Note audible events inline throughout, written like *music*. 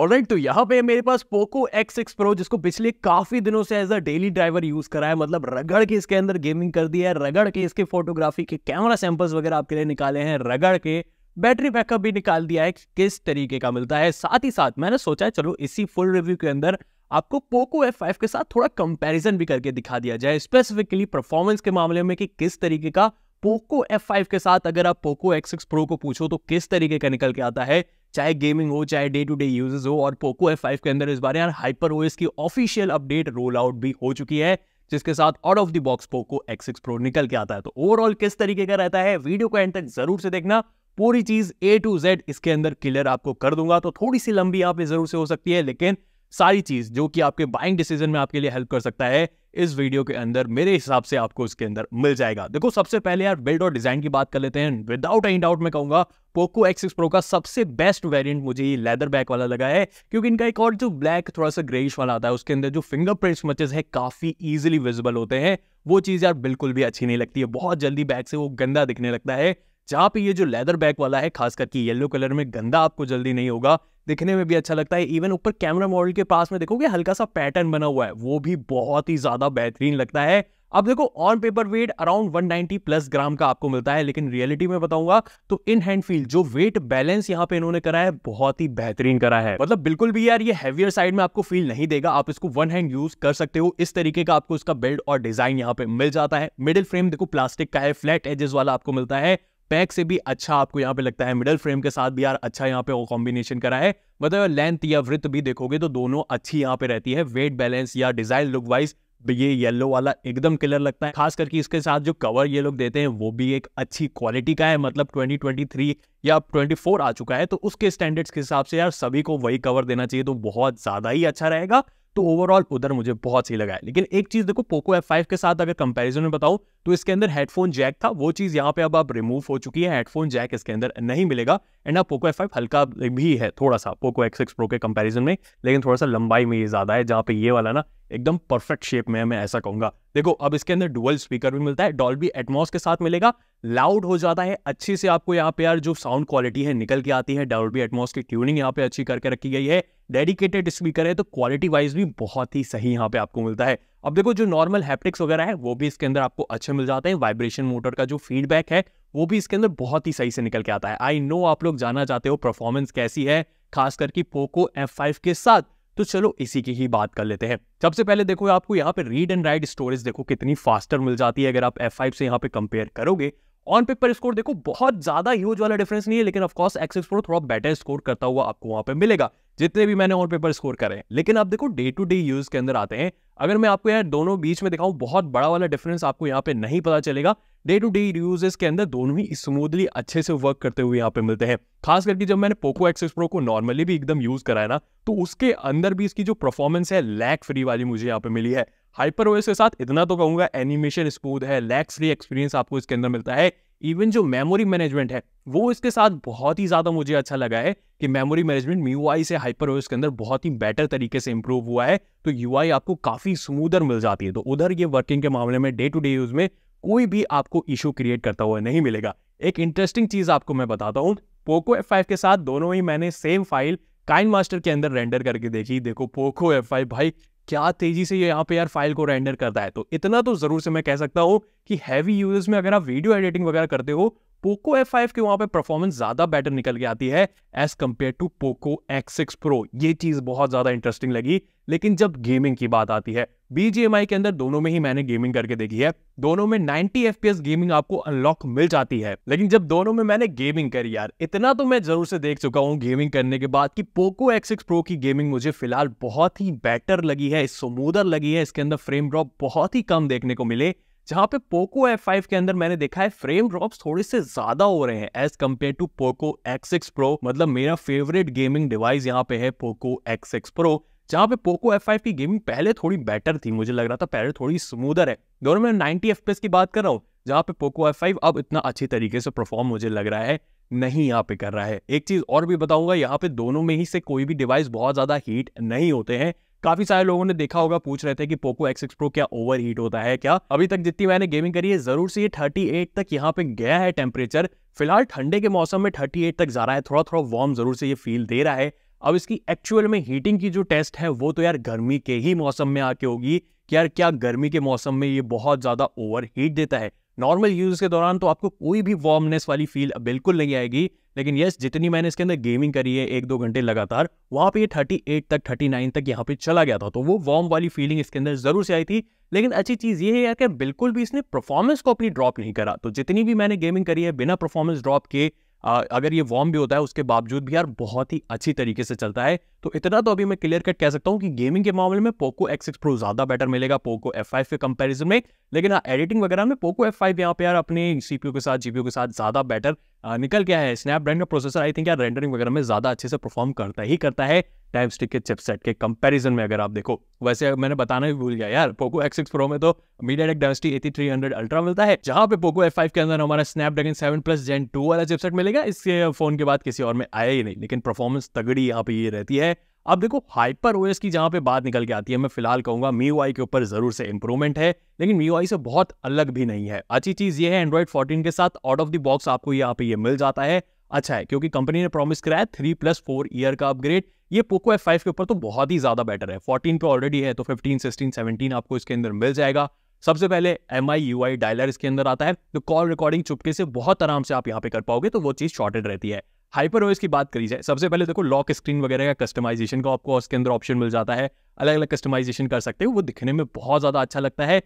alright तो यहाँ पे मेरे पास पोको एक्स एक्स प्रो जिसको पिछले काफी दिनों से as a daily driver use करा है मतलब रगड़ के इसके अंदर गेमिंग कर दिया है रगड़ के इसके फोटोग्राफी के कैमरा सैंपल्स वगैरह आपके लिए निकाले हैं रगड़ के बैटरी बैकअप भी निकाल दिया है किस तरीके का मिलता है साथ ही साथ मैंने सोचा है चलो इसी फुल रिव्यू के अंदर आपको पोको एफ फाइव के साथ थोड़ा कंपैरिजन भी करके दिखा दिया जाए स्पेसिफिकली परफॉर्मेंस के मामले में कि किस तरीके का पोको F5 के साथ अगर आप पोको X6 Pro को पूछो तो किस तरीके का निकल के आता है चाहे गेमिंग हो चाहे डे टू डे यूजेस हो और पोको F5 के अंदर इस बार यार हाइपर ओएस की ऑफिशियल अपडेट रोल आउट भी हो चुकी है जिसके साथ out of the box Poco X6 Pro निकल के आता है तो ओवरऑल किस तरीके का रहता है वीडियो को एंड तक जरूर से देखना पूरी चीज ए टू जेड इसके अंदर क्लियर आपको कर दूंगा तो थोड़ी सी लंबी आप जरूर से हो सकती है लेकिन सारी चीज जो कि आपके बाइंग डिसीजन में आपके लिए हेल्प कर सकता है इस वीडियो के अंदर मेरे हिसाब से आपको इसके अंदर मिल जाएगा देखो सबसे पहले यार बिल्ड और डिजाइन की बात कर लेते हैं विदाउट एनी डाउट मैं कहूंगा पोको एक्स एक्स प्रो का सबसे बेस्ट वेरिएंट मुझे ये लेदर बैक वाला लगा है क्योंकि इनका एक और जो ब्लैक थोड़ा सा ग्रेइश वाला आता है उसके अंदर जो फिंगरप्रिंट्स मचेज है काफी ईजिली विजिबल होते हैं वो चीज यार बिल्कुल भी अच्छी नहीं लगती है बहुत जल्दी बैक से वो गंदा दिखने लगता है जहाँ पे ये जो लेदर बैक वाला है खास करके येलो कलर में गंदा आपको जल्दी नहीं होगा दिखने में भी अच्छा लगता है इवन ऊपर कैमरा मॉडल के पास में देखोगे हल्का सा पैटर्न बना हुआ है वो भी बहुत ही ज्यादा बेहतरीन लगता है अब देखो on paper weight around 190 plus gram का आपको मिलता है लेकिन रियलिटी में बताऊंगा तो इन हैंड फील जो वेट बैलेंस यहाँ पे इन्होंने करा है बहुत ही बेहतरीन करा है मतलब बिल्कुल भी यार ये हैवियर साइड में आपको फील नहीं देगा आप इसको वन हैंड यूज कर सकते हो इस तरीके का आपको इसका बिल्ड और डिजाइन यहाँ पे मिल जाता है मिडिल फ्रेम देखो प्लास्टिक का है फ्लैट एजेस वाला आपको मिलता है पैक से भी अच्छा आपको यहाँ पे लगता है मिडल फ्रेम के साथ भी यार अच्छा यहाँ पे कॉम्बिनेशन करा है मतलब लेंथ या वृत्त भी देखोगे तो दोनों अच्छी यहाँ पे रहती है वेट बैलेंस या डिजाइन लुक वाइज ये येलो वाला एकदम क्लियर लगता है खास करके इसके साथ जो कवर ये लोग देते हैं वो भी एक अच्छी क्वालिटी का है मतलब 2023 या 24 आ चुका है तो उसके स्टैंडर्ड्स के हिसाब से यार सभी को वही कवर देना चाहिए तो बहुत ज़्यादा ही अच्छा रहेगा तो ओवरऑल उधर मुझे बहुत सही लगा है लेकिन एक चीज देखो पोको एफ फाइव के साथ अगर कंपैरिजन में बताऊं तो इसके अंदर हेडफोन जैक था वो चीज यहाँ पे अब आप रिमूव हो चुकी है हेडफोन जैक इसके अंदर नहीं मिलेगा एंड अब पोको एफ फाइव हल्का भी है थोड़ा सा पोको एक्स एक्स प्रो के कंपेरिजन में लेकिन थोड़ा सा लंबाई में ये ज्यादा है जहाँ पे ये वाला ना एकदम परफेक्ट शेप में है मैं ऐसा कहूँगा देखो अब इसके अंदर डुअल स्पीकर भी मिलता है डॉल्बी एटमॉस के साथ मिलेगा लाउड हो जाता है अच्छी से आपको यहाँ पे यार जो साउंड क्वालिटी है निकल के आती है डॉल्बी एटमॉस की ट्यूनिंग यहाँ पे अच्छी करके रखी गई है डेडिकेटेड स्पीकर है तो क्वालिटी वाइज भी बहुत ही सही यहाँ पे आपको मिलता है अब देखो जो नॉर्मल हैप्टिक्स वगैरह है वो भी इसके अंदर आपको अच्छे मिल जाते हैं वाइब्रेशन मोटर का जो फीडबैक है वो भी इसके अंदर बहुत ही सही से निकल के आता है आई नो आप लोग जाना चाहते हो परफॉर्मेंस कैसी है खास करके पोको एफ फाइव के साथ तो चलो इसी की ही बात कर लेते हैं सबसे पहले देखो आपको यहाँ पे रीड एंड राइट स्टोरेज देखो कितनी फास्टर मिल जाती है अगर आप फाइव से यहाँ पे कंपेयर करोगे ऑन पेपर स्कोर देखो बहुत ज्यादा ह्यूज वाला डिफरेंस नहीं है लेकिन ऑफकोर्स एक्सिस प्रो थोड़ा बेटर स्कोर करता हुआ आपको वहां पे मिलेगा जितने भी मैंने ऑन पेपर स्कोर करे लेकिन आप देखो डे टू डे यूज के अंदर आते हैं अगर मैं आपको यार दोनों बीच में दिखाऊं बहुत बड़ा वाला डिफरेंस आपको यहाँ पे नहीं पता चलेगा डे टू डे यूजेस के अंदर दोनों ही स्मूथली अच्छे से वर्क करते हुए यहाँ पे मिलते हैं खास करके जब मैंने पोको एक्सेस प्रो को नॉर्मली भी एकदम यूज कराया ना तो उसके अंदर भी इसकी जो परफॉर्मेंस है लैक फ्री वाली मुझे यहाँ पे मिली है हाइपर ओएस के साथ इतना तो कहूंगा एनिमेशन स्मूथ है लैक्स फ्री एक्सपीरियंस आपको इसके अंदर मिलता है इवन जो मेमोरी मैनेजमेंट है वो इसके साथ बहुत ही ज़्यादा मुझे अच्छा लगा है कि मेमोरी मैनेजमेंट मी आई से हाइपर ओएस के अंदर बहुत ही बेटर तरीके से इंप्रूव हुआ है तो यू आई आपको काफ़ी स्मूदर मिल जाती है तो उधर ये वर्किंग के मामले में डे टू डे यूज़ में कोई भी आपको इशू क्रिएट करता हुआ नहीं मिलेगा एक इंटरेस्टिंग चीज़ आपको मैं बताता हूँ पोको एफ फाइव के साथ दोनों ही मैंने सेम फाइल काइन मास्टर के अंदर रेंडर करके देखी देखो पोको एफ फाइव भाई क्या तेजी से ये यहाँ पे यार फाइल को रेंडर करता है तो इतना तो जरूर से मैं कह सकता हूँ कि हैवी यूजर्स में अगर आप वीडियो एडिटिंग वगैरह करते हो पोको एफ फाइव के वहां पर परफॉर्मेंस ज्यादा बेटर निकल के आती है as compare to Poco X six Pro ये चीज बहुत ज्यादा इंटरेस्टिंग लगी लेकिन जब गेमिंग की बात आती है बीजीएमआई के अंदर दोनों में ही मैंने गेमिंग करके देखी है दोनों में 90 एफपीएस गेमिंग आपको अनलॉक मिल जाती है लेकिन जब दोनों में मैंने गेमिंग करी यार इतना तो मैं जरूर से देख चुका हूँ गेमिंग करने के बाद कि पोको एक्स एक्स की गेमिंग मुझे फिलहाल बहुत ही बेटर लगी है स्मूदर लगी है इसके अंदर फ्रेम ड्रॉप बहुत ही कम देखने को मिले जहां पे पोको F5 के अंदर मैंने देखा है फ्रेम ड्रॉप्स थोड़े से ज्यादा हो रहे हैं as compare to Poco X6 Pro मतलब मेरा फेवरेट गेमिंग डिवाइस यहाँ पे है पोको X6 Pro जहाँ पे पोको F5 की गेमिंग पहले थोड़ी बेटर थी मुझे लग रहा था पहले थोड़ी स्मूदर है दोनों में नाइनटी एफ की बात कर रहा हूँ जहाँ पे पोको F5 अब इतना अच्छी तरीके से परफॉर्म मुझे लग रहा है नहीं यहाँ पे कर रहा है एक चीज़ और भी बताऊंगा यहाँ पे दोनों में ही से कोई भी डिवाइस बहुत ज़्यादा हीट नहीं होते हैं काफी सारे लोगों ने देखा होगा पूछ रहे थे कि पोको एक्स एक्स प्रो क्या ओवर हीट होता है क्या अभी तक जितनी मैंने गेमिंग करी है जरूर से ये 38 तक यहाँ पे गया है टेम्परेचर फिलहाल ठंडे के मौसम में 38 तक जा रहा है थोड़ा थोड़ा वार्म जरूर से ये फील दे रहा है अब इसकी एक्चुअल में हीटिंग की जो टेस्ट है वो तो यार गर्मी के ही मौसम में आके होगी कि यार क्या गर्मी के मौसम में ये बहुत ज़्यादा ओवर हीट देता है नॉर्मल यूज के दौरान तो आपको कोई भी वार्मनेस वाली फील बिल्कुल नहीं आएगी लेकिन यस जितनी मैंने इसके अंदर गेमिंग करी है एक दो घंटे लगातार वहां पे ये 38 तक 39 तक यहाँ पे चला गया था तो वो वार्म वाली फीलिंग इसके अंदर जरूर से आई थी लेकिन अच्छी चीज ये है यार कि बिल्कुल भी इसने परफॉर्मेंस को अपनी ड्रॉप नहीं करा तो जितनी भी मैंने गेमिंग करी है बिना परफॉर्मेंस ड्रॉप के अगर ये वॉर्म भी होता है उसके बावजूद भी यार बहुत ही अच्छी तरीके से चलता है तो इतना तो अभी मैं क्लियर कट कह सकता हूँ कि गेमिंग के मामले में पोको एक्स एक्स प्रो ज़्यादा बेटर मिलेगा पोको एफ फाइव के कंपेरिजन में लेकिन हाँ एडिटिंग वगैरह में पोको एफ फाइव यहाँ पे यार अपने सीपीयू के साथ जीपीयू के साथ ज़्यादा बेटर निकल क्या है स्नैपड्रैगन का प्रोसेसर आई थिंक यार रेंडरिंग वगैरह में ज़्यादा अच्छे से परफॉर्म करता ही करता है टाइम स्टिक के चिपसेट के कंपैरिजन में अगर आप देखो वैसे मैंने बताना भी भूल गया यार पोको एक्स सिक्स प्रो में तो MediaTek Dimensity eighty three hundred ultra मिलता है जहां पे पोको एफ फाइव के अंदर हमारा Snapdragon seven plus gen two वाला चिपसेट मिलेगा इसके फोन के बाद किसी और में आया ही नहीं लेकिन परफॉर्मेंस तगड़ी यहाँ पे ये रहती है अब देखो हाइपर ओएस की जहां पे बात निकल के आती है मैं फिलहाल कहूंगा मी के ऊपर जरूर से इंप्रूवमेंट है लेकिन मी से बहुत अलग भी नहीं है अच्छी चीज ये है एंड्रॉइड 14 के साथ आउट ऑफ द बॉक्स आपको यहाँ पे ये मिल जाता है अच्छा है क्योंकि कंपनी ने प्रॉमिस कराया थ्री प्लस फोर ईयर का अपग्रेड ये पोको एफ फाइव के ऊपर तो बहुत ही ज्यादा बेटर है फोर्टीन पे ऑलरेडी है तो फिफ्टीन सिक्सटीन सेवनटीन आपको इसके अंदर मिल जाएगा सबसे पहले M I U I dialer इसके अंदर आता है तो कॉल रिकॉर्डिंग चुपके से बहुत आराम से आप यहाँ पे कर पाओगे तो वो चीज शॉर्टेड रहती है हाइपर ओएस की बात करी जाए सबसे पहले देखो लॉक स्क्रीन वगैरह का कस्टमाइजेशन का आपको उसके अंदर ऑप्शन मिल जाता है अलग अलग कस्टमाइजेशन कर सकते हो वो दिखने में बहुत ज़्यादा अच्छा लगता है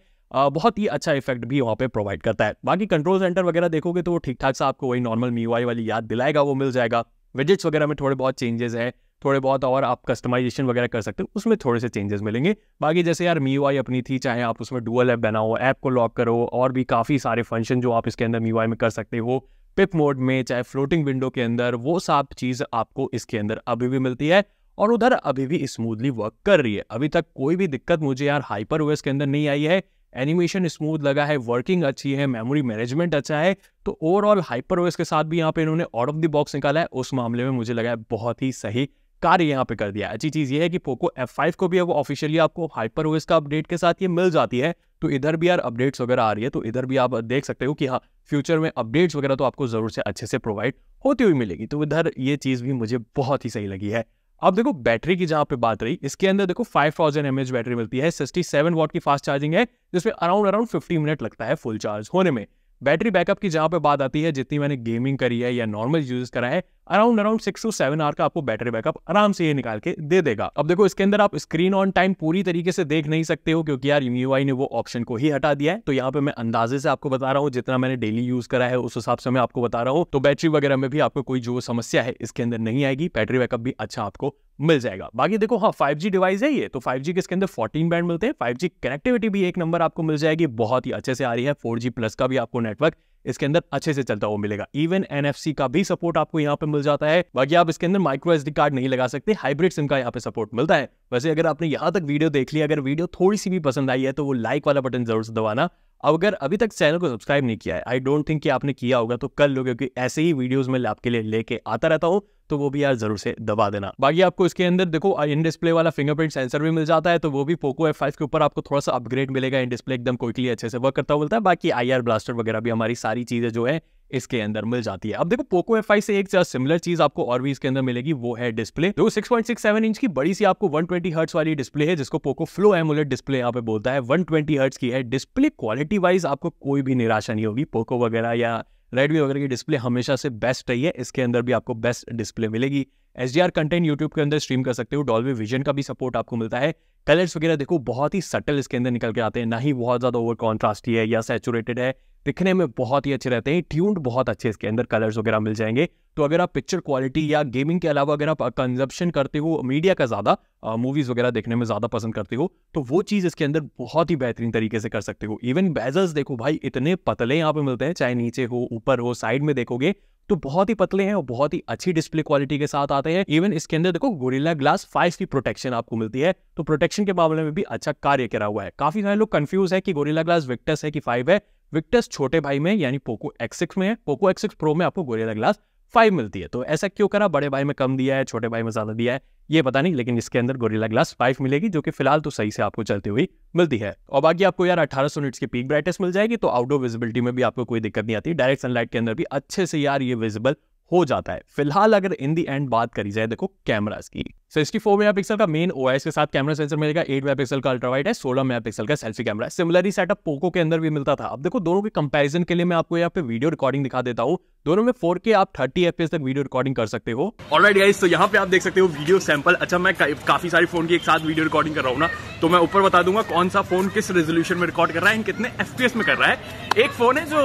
बहुत ही अच्छा इफेक्ट भी वहाँ पे प्रोवाइड करता है बाकी कंट्रोल सेंटर वगैरह देखोगे तो वो ठीक ठाक सा आपको वही नॉर्मल मी वाली याद दिलाएगा वो मिल जाएगा विजिट्स वगैरह में थोड़े बहुत चेंजेस हैं थोड़े बहुत और आप कस्टमाइजेशन वगैरह कर सकते हो उसमें थोड़े से चेंजेस मिलेंगे बाकी जैसे यार मी अपनी थी चाहे आप उसमें डुअल ऐप बनाओ ऐप को लॉक करो और भी काफ़ी सारे फंक्शन जो आप इसके अंदर मी में कर सकते हो पिप मोड में चाहे फ्लोटिंग विंडो के अंदर वो सब चीज़ आपको इसके अंदर अभी भी मिलती है और उधर अभी भी स्मूथली वर्क कर रही है अभी तक कोई भी दिक्कत मुझे यार हाइपर ओएस के अंदर नहीं आई है एनिमेशन स्मूथ लगा है वर्किंग अच्छी है मेमोरी मैनेजमेंट अच्छा है तो ओवरऑल हाइपर ओएस के साथ भी यहाँ पे इन्होंने आउट ऑफ द बॉक्स निकाला है उस मामले में मुझे लगा है बहुत ही सही कार्य यहाँ पे कर दिया अच्छी चीज़ ये है कि पोको F5 को भी अब ऑफिशियली आपको हाइपर ओएस का अपडेट के साथ ये मिल जाती है तो इधर भी यार अपडेट्स वगैरह आ रही है तो इधर भी आप देख सकते हो कि हाँ फ्यूचर में अपडेट्स वगैरह तो आपको ज़रूर से अच्छे से प्रोवाइड होती हुई मिलेगी तो इधर ये चीज़ भी मुझे बहुत ही सही लगी है अब देखो बैटरी की जहाँ पे बात रही इसके अंदर देखो 5000 थाउजेंड बैटरी मिलती है 67 वाट की फास्ट चार्जिंग है जिसमें अराउंड अराउंड 50 मिनट लगता है फुल चार्ज होने में बैटरी बैकअप की जहाँ पे बात आती है जितनी मैंने गेमिंग करी है या नॉर्मल यूज करा है around around six to seven hour का आपको बैटरी बैकअप आराम से ये निकाल के दे देगा अब देखो इसके अंदर आप स्क्रीन ऑन टाइम पूरी तरीके से देख नहीं सकते हो क्योंकि यार यू e ने वो ऑप्शन को ही हटा दिया है तो यहाँ पे मैं अंदाजे से आपको बता रहा हूँ जितना मैंने डेली यूज करा है उस हिसाब से मैं आपको बता रहा हूँ तो बैटरी वगैरह में भी आपको कोई जो समस्या है इसके अंदर नहीं आएगी बैटरी बैकअप भी अच्छा आपको मिल जाएगा बाकी देखो हाँ 5G डिवाइस है ये तो 5G के इसके अंदर 14 बैंड मिलते हैं 5G कनेक्टिविटी भी एक नंबर आपको मिल जाएगी बहुत ही अच्छे से आ रही है 4G प्लस का भी आपको नेटवर्क इसके अंदर अच्छे से चलता हुआ मिलेगा इवन एन का भी सपोर्ट आपको यहाँ पे मिल जाता है बाकी आप इसके अंदर माइक्रो एस कार्ड नहीं लगा सकते हाइब्रिड सिम का यहाँ पे सपोर्ट मिलता है वैसे अगर आपने यहाँ तक वीडियो देख लिया अगर वीडियो थोड़ी सी भी पसंद आई है तो वो लाइक वाला बटन जरूर से दबाना अब अगर अभी तक चैनल को सब्सक्राइब नहीं किया है आई डोंट थिंक कि आपने किया होगा तो कर लो क्योंकि ऐसे ही वीडियोस में आपके लिए लेके आता रहता हूँ तो वो भी यार जरूर से दबा देना बाकी आपको इसके अंदर देखो इन डिस्प्ले वाला फिंगरप्रिंट सेंसर भी मिल जाता है तो वो भी पोको एफ के ऊपर आपको थोड़ा सा अपग्रेड मिलेगा इन डिस्प्ले एकदम क्विकली अच्छे से वर्क करता हुआ है बाकी आई ब्लास्टर वगैरह भी हमारी सारी चीजें जो है इसके अंदर मिल जाती है अब देखो पोको एफ से एक सिमिलर चीज आपको और भी इसके अंदर मिलेगी वो है डिस्प्ले जो 6.67 इंच की बड़ी सी आपको 120 ट्वेंटी वाली डिस्प्ले है जिसको पोको फ्लो एमुलेट डिस्प्ले यहाँ पे बोलता है 120 ट्वेंटी की है डिस्प्ले क्वालिटी वाइज आपको कोई भी निराशा नहीं होगी पोको वगैरह या रेडमी वगैरह की डिस्प्ले हमेशा से बेस्ट रही है इसके अंदर भी आपको बेस्ट डिस्प्ले मिलेगी H D R content YouTube के अंदर स्ट्रीम कर सकते हो डॉल्वी विजन का भी सपोर्ट आपको मिलता है कलर्स वगैरह देखो बहुत ही सटल इसके अंदर निकल के आते हैं ना ही बहुत ज़्यादा ओवर कॉन्ट्रास्टी है या सेचुरेटेड है दिखने में बहुत ही अच्छे रहते हैं ट्यून्ड बहुत अच्छे इसके अंदर कलर्स वगैरह मिल जाएंगे तो अगर आप पिक्चर क्वालिटी या गेमिंग के अलावा अगर आप कंजप्शन करते हो मीडिया का ज़्यादा मूवीज़ वगैरह देखने में ज़्यादा पसंद करते हो तो वो चीज़ इसके अंदर बहुत ही बेहतरीन तरीके से कर सकते हो इवन बेजल्स देखो भाई इतने पतले यहाँ पे मिलते हैं चाहे नीचे हो ऊपर हो साइड में देखोगे तो बहुत ही पतले हैं और बहुत ही अच्छी डिस्प्ले क्वालिटी के साथ आते हैं इवन इसके अंदर देखो गोरिल्ला ग्लास फाइव की प्रोटेक्शन आपको मिलती है तो प्रोटेक्शन के मामले में भी अच्छा कार्य करा हुआ है काफी सारे लोग कंफ्यूज है कि गोरिल्ला ग्लास विक्टस है कि फाइव है विक्टस छोटे भाई में यानी पोको एक्सिक्स में है पोको एक्सिक्स प्रो में आपको गोरिल्ला ग्लास फाइव मिलती है तो ऐसा क्यों करा बड़े भाई में कम दिया है छोटे भाई में ज़्यादा दिया है ये पता नहीं लेकिन इसके अंदर गोरिल्ला ग्लास फाइव मिलेगी जो कि फिलहाल तो सही से आपको चलती हुई मिलती है और बाकी आपको यार अठारह सौ की पीक ब्राइटनेस मिल जाएगी तो आउटडोर विजिबिलिटी में भी आपको कोई दिक्कत नहीं आती डायरेक्ट सनलाइट के अंदर भी अच्छे से यार ये विजिबल हो जाता है फिलहाल अगर इन दी एंड बात करी जाए देखो कैमराज की सिक्सटी फोर मेगा पिक्सल का मेन ओ के साथ कैमरा सेंसर मिलेगा एट मेगा पिक्सल का अल्ट्रा वाइट है सोलह मेगा पिक्सल का selfie camera similarly setup Poco के अंदर भी मिलता था अब देखो दोनों के कंपैरिजन के लिए मैं आपको यहाँ पे वीडियो रिकॉर्डिंग दिखा देता हूँ दोनों में 4K आप 30 FPS तक वीडियो रिकॉर्डिंग कर सकते हो ऑलराइट गाइस तो यहाँ पे आप देख सकते हो वीडियो सैंपल अच्छा मैं का, काफी सारी फोन की एक साथ वीडियो रिकॉर्डिंग कर रहा हूँ ना तो मैं ऊपर बता दूंगा कौन सा फोन किस रेजोल्यूशन में रिकॉर्ड कर रहा है कितने एफ में कर रहा है एक फोन है जो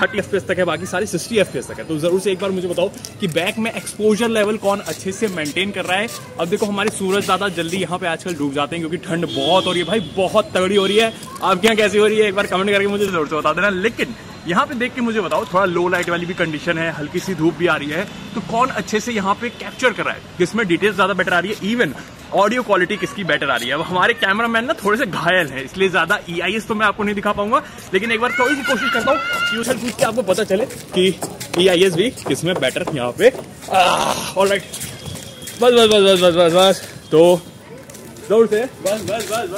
थर्टी एफ तक है बाकी सारी सिक्सटी एफ तक है तो जरूर से एक बार मुझे बताओ कि बैक में एक्सपोजर लेवल कौन अच्छे से मेंटेन कर रहा है अब देखो हमारे सूरज दादा जल्दी यहाँ पे आजकल डूब जाते हैं क्योंकि ठंड बहुत हो रही है भाई बहुत तगड़ी हो रही है आपके यहाँ कैसी हो रही है एक बार कमेंट करके मुझे जरूर से बता देना लेकिन यहाँ पे देख के मुझे बताओ थोड़ा लो लाइट वाली भी कंडीशन है हल्की सी धूप भी आ रही है तो कौन अच्छे से यहाँ पे कैप्चर कर रहा है जिसमें डिटेल्स ज़्यादा बेटर आ रही है इवन ऑडियो क्वालिटी किसकी बेटर आ रही है अब हमारे कैमरा मैन ना थोड़े से घायल हैं इसलिए ज़्यादा ई e तो मैं आपको नहीं दिखा पाऊंगा लेकिन एक बार थोड़ी सी कोशिश करता हूँ ट्यूशन पूछ के आपको पता चले कि ई e भी किसमें बेटर यहाँ पे ऑल राइट बस बस बस बस बस बस बस तो दौड़ते बस बस बस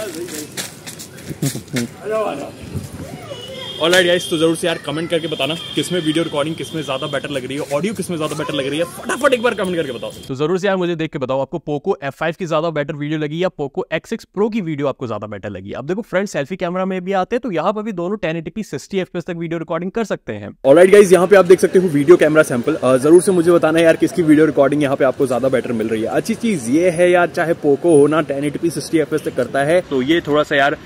बस *laughs* ऑल आइडिया तो जरूर से यार कमेंट करके बताना किस में वीडियो रिकॉर्डिंग किस में ज्यादा बेटर लग रही है ऑडियो किस में ज्यादा बेटर लग रही है फटाफट एक बार कमेंट करके बताओ तो जरूर से यार मुझे देख के बताओ आपको पोको एफ की ज्यादा बेटर वीडियो लगी या पोको एक्स एक्स प्रो की वीडियो आपको ज्यादा बेटर लगी अब देखो फ्रेंड सेल्फी कैमरा में भी आते हैं तो यहाँ पर भी दोनों टेन एटीपी सिक्सटी एफ तक वीडियो रिकॉर्डिंग कर सकते हैं ऑल लाइट गाइज यहाँ पे आप देख सकते हो वीडियो कैमरा सैम्पल जरूर से मुझे बताना यार किसकी वीडियो रिकॉर्डिंग यहाँ पे आपको ज्यादा बेटर मिल रही है अच्छी चीज ये है यार चाहे पोको होना टेन एटीपी सिक्सटी एफ तक करता है तो ये थोड़ा सा यार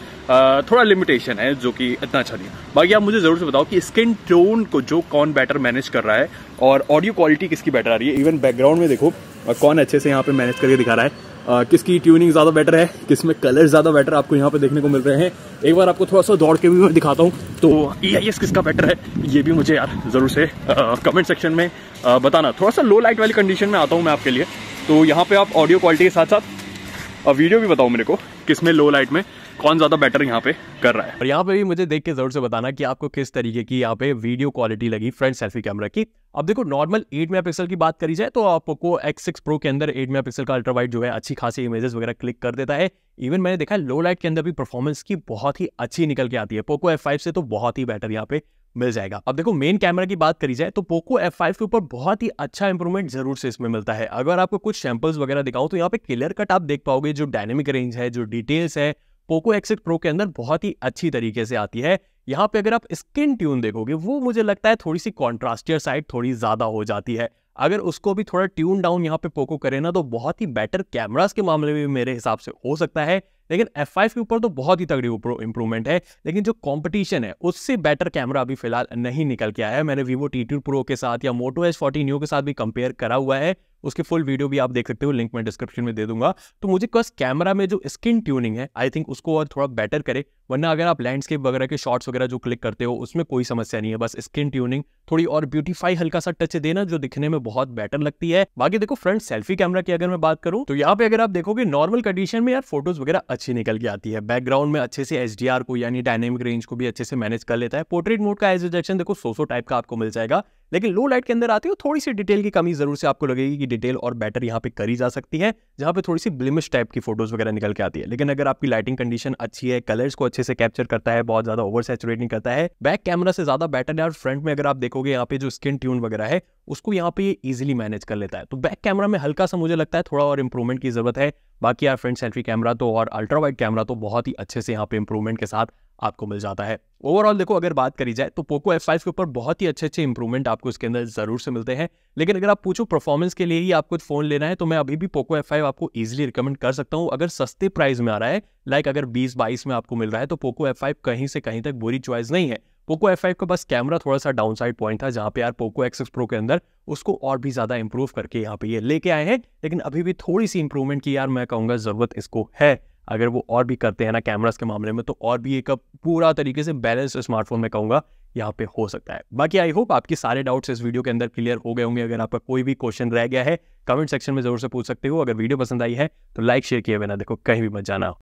थोड़ा लिमिटेशन है जो कि इतना अच्छा नहीं बाकी आप मुझे ज़रूर से बताओ कि स्किन टोन को जो कौन बेटर मैनेज कर रहा है और ऑडियो क्वालिटी किसकी बेटर आ रही है इवन बैकग्राउंड में देखो कौन अच्छे से यहाँ पे मैनेज करके दिखा रहा है किसकी ट्यूनिंग ज़्यादा बेटर है किस में कलर ज़्यादा बेटर आपको यहाँ पे देखने को मिल रहे हैं एक बार आपको थोड़ा सा दौड़ के भी मैं दिखाता हूँ तो ई आई एस किसका बेटर है ये भी मुझे यार ज़रूर से कमेंट सेक्शन में आ, बताना थोड़ा सा लो लाइट वाली कंडीशन में आता हूँ मैं आपके लिए तो यहाँ पर आप ऑडियो क्वालिटी के साथ साथ वीडियो भी बताओ मेरे को किस में लो लाइट में कौन ज़्यादा बेटर यहाँ पे कर रहा है और यहाँ पे भी मुझे देख के ज़रूर से बताना कि आपको किस तरीके की यहाँ पे वीडियो क्वालिटी लगी फ्रंट सेल्फी कैमरा की अब देखो नॉर्मल 8 मेगापिक्सल की बात करी जाए तो आपको X6 Pro के अंदर 8 मेगापिक्सल का अल्ट्रावाइट जो है अच्छी खासी इमेजेस वगैरह क्लिक कर देता है इवन मैंने देखा लो लाइट के अंदर भी परफॉर्मेंस की बहुत ही अच्छी निकल के आती है पोको एफ से तो बहुत ही बेटर यहाँ पे मिल जाएगा अब देखो मेन कैमरा की बात करी जाए तो पोको एफ के ऊपर बहुत ही अच्छा इंप्रूवमेंट जरूर से इसमें मिलता है अगर आपको कुछ सैंपल्स वगैरह दिखाऊं तो यहाँ पे क्लियर कट आप देख पाओगे जो डायनेमिक रेंज है जो डिटेल्स है पोको एक्सिट प्रो के अंदर बहुत ही अच्छी तरीके से आती है यहाँ पे अगर आप स्किन ट्यून देखोगे वो मुझे लगता है थोड़ी सी कॉन्ट्रास्टियर साइड थोड़ी ज़्यादा हो जाती है अगर उसको भी थोड़ा ट्यून डाउन यहाँ पे पोको करे ना तो बहुत ही बेटर कैमरास के मामले में मेरे हिसाब से हो सकता है लेकिन F5 के ऊपर तो बहुत ही तगड़ी इंप्रूवमेंट है लेकिन जो कॉम्पिटिशन है उससे बेटर कैमरा अभी फिलहाल नहीं निकल के आया है मैंने वीवो टी टू प्रो के साथ या Moto एस फोर्टी न्यू के साथ भी कंपेयर करा हुआ है उसके फुल वीडियो भी आप देख सकते हो लिंक मैं डिस्क्रिप्शन में दे दूंगा तो मुझे बस कैमरा में जो स्किन ट्यूनिंग है आई थिंक उसको और थोड़ा बेटर करे वरना अगर आप लैंडस्केप वगैरह के शॉट्स वगैरह जो क्लिक करते हो उसमें कोई समस्या नहीं है बस स्किन ट्यूनिंग थोड़ी और ब्यूटीफाई हल्का सा टच देना जो दिखने में बहुत बेटर लगती है बाकी देखो फ्रंट सेल्फी कैमरा की अगर मैं बात करूँ तो यहाँ पे अगर आप देखोगे नॉर्मल कंडीशन में यार फोटोज वगैरह अच्छी निकल के आती है बैकग्राउंड में अच्छे से एच को यानी डायनेमिक रेंज को भी अच्छे से मैनेज कर लेता है पोर्ट्रेट मोड का एज रिजेक्शन देखो सोसो टाइप का आपको मिल जाएगा लेकिन लो लाइट के अंदर आती है तो थोड़ी सी डिटेल की कमी जरूर से आपको लगेगी कि डिटेल और बेटर यहाँ पे करी जा सकती है जहाँ पे थोड़ी सी ब्लिमिश टाइप की फोटोज वगैरह निकल के आती है लेकिन अगर आपकी लाइटिंग कंडीशन अच्छी है कलर्स को अच्छे से कैप्चर करता है बहुत ज्यादा ओवर नहीं करता है बैक कैमरा से ज्यादा बेटर है और फ्रंट में अगर आप देखोगे यहाँ पे जो स्किन ट्यून वगैरह है उसको यहाँ पे ये ईजिली मैनेज कर लेता है तो बैक कैमरा में हल्का सा मुझे लगता है थोड़ा और इम्प्रूवमेंट की ज़रूरत है बाकी यार फ्रंट सेल्फी कैमरा तो और अल्ट्रा वाइड कैमरा तो बहुत ही अच्छे से यहाँ पे इम्प्रूवमेंट के साथ आपको मिल जाता है ओवरऑल देखो अगर बात करी जाए तो पोको एफ के ऊपर बहुत ही अच्छे अच्छे इंप्रूवमेंट आपको इसके अंदर जरूर से मिलते हैं लेकिन अगर आप पूछो परफॉर्मेंस के लिए ही आपको फोन लेना है तो मैं अभी भी पोको एफ आपको ईजिली रिकमेंड कर सकता हूँ अगर सस्ते प्राइस में आ रहा है लाइक अगर बीस बाईस में आपको मिल रहा है तो पोको एफ कहीं से कहीं तक बुरी चॉइस नहीं है पोको एफ फाइव का बस कैमरा थोड़ा सा डाउन साइड पॉइंट था जहाँ पे यार पोको एक्स एक्स प्रो के अंदर उसको और भी ज़्यादा इंप्रूव करके यहाँ पे ये लेके आए हैं लेकिन अभी भी थोड़ी सी इंप्रूवमेंट की यार मैं कहूँगा ज़रूरत इसको है अगर वो और भी करते हैं ना कैमराज के मामले में तो और भी एक पूरा तरीके से बैलेंस स्मार्टफोन में कहूँगा यहाँ पे हो सकता है बाकी आई होप आपके सारे डाउट्स इस वीडियो के अंदर क्लियर हो गए होंगे अगर आपका कोई भी क्वेश्चन रह गया है कमेंट सेक्शन में जरूर से पूछ सकते हो अगर वीडियो पसंद आई है तो लाइक शेयर किए बिना देखो कहीं भी मत जाना